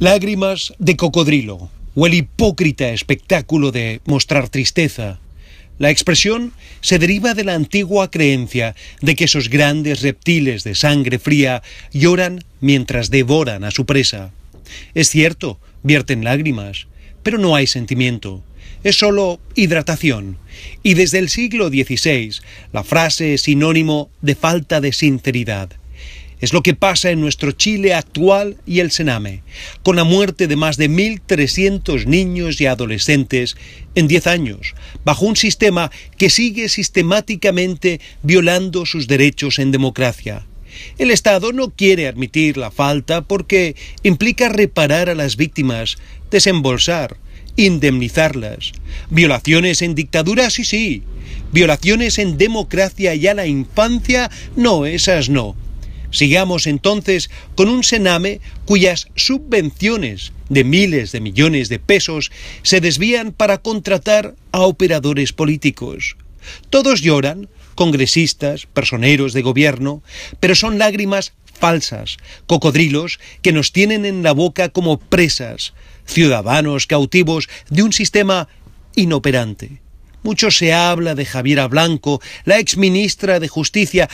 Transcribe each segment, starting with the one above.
Lágrimas de cocodrilo o el hipócrita espectáculo de mostrar tristeza. La expresión se deriva de la antigua creencia de que esos grandes reptiles de sangre fría lloran mientras devoran a su presa. Es cierto, vierten lágrimas, pero no hay sentimiento. Es solo hidratación. Y desde el siglo XVI, la frase es sinónimo de falta de sinceridad. Es lo que pasa en nuestro Chile actual y el Sename, con la muerte de más de 1.300 niños y adolescentes en 10 años, bajo un sistema que sigue sistemáticamente violando sus derechos en democracia. El Estado no quiere admitir la falta porque implica reparar a las víctimas, desembolsar, indemnizarlas. Violaciones en dictadura, sí, sí. Violaciones en democracia y a la infancia, no, esas no Sigamos entonces con un Sename cuyas subvenciones de miles de millones de pesos se desvían para contratar a operadores políticos. Todos lloran, congresistas, personeros de gobierno, pero son lágrimas falsas, cocodrilos que nos tienen en la boca como presas, ciudadanos cautivos de un sistema inoperante. Mucho se habla de Javiera Blanco, la ex ministra de Justicia,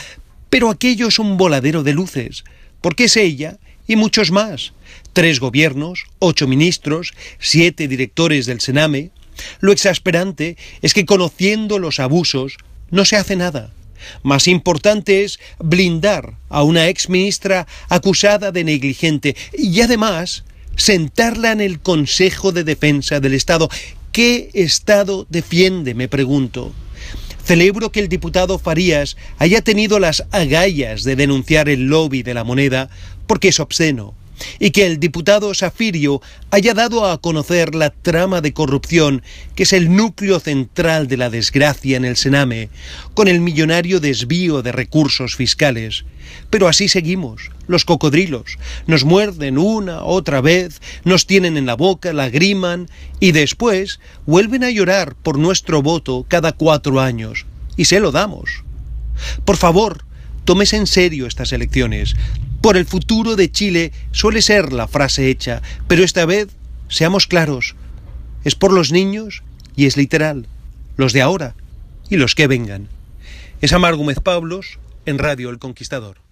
pero aquello es un voladero de luces, porque es ella y muchos más. Tres gobiernos, ocho ministros, siete directores del Sename. Lo exasperante es que conociendo los abusos, no se hace nada. Más importante es blindar a una ex ministra acusada de negligente y además sentarla en el Consejo de Defensa del Estado. ¿Qué Estado defiende? me pregunto. Celebro que el diputado Farías haya tenido las agallas de denunciar el lobby de la moneda porque es obsceno y que el diputado Safirio haya dado a conocer la trama de corrupción que es el núcleo central de la desgracia en el Sename, con el millonario desvío de recursos fiscales. Pero así seguimos, los cocodrilos, nos muerden una, otra vez, nos tienen en la boca, lagriman y después vuelven a llorar por nuestro voto cada cuatro años, y se lo damos. Por favor, tomes en serio estas elecciones, por el futuro de Chile suele ser la frase hecha, pero esta vez, seamos claros, es por los niños y es literal, los de ahora y los que vengan. Es Amar Pablos en Radio El Conquistador.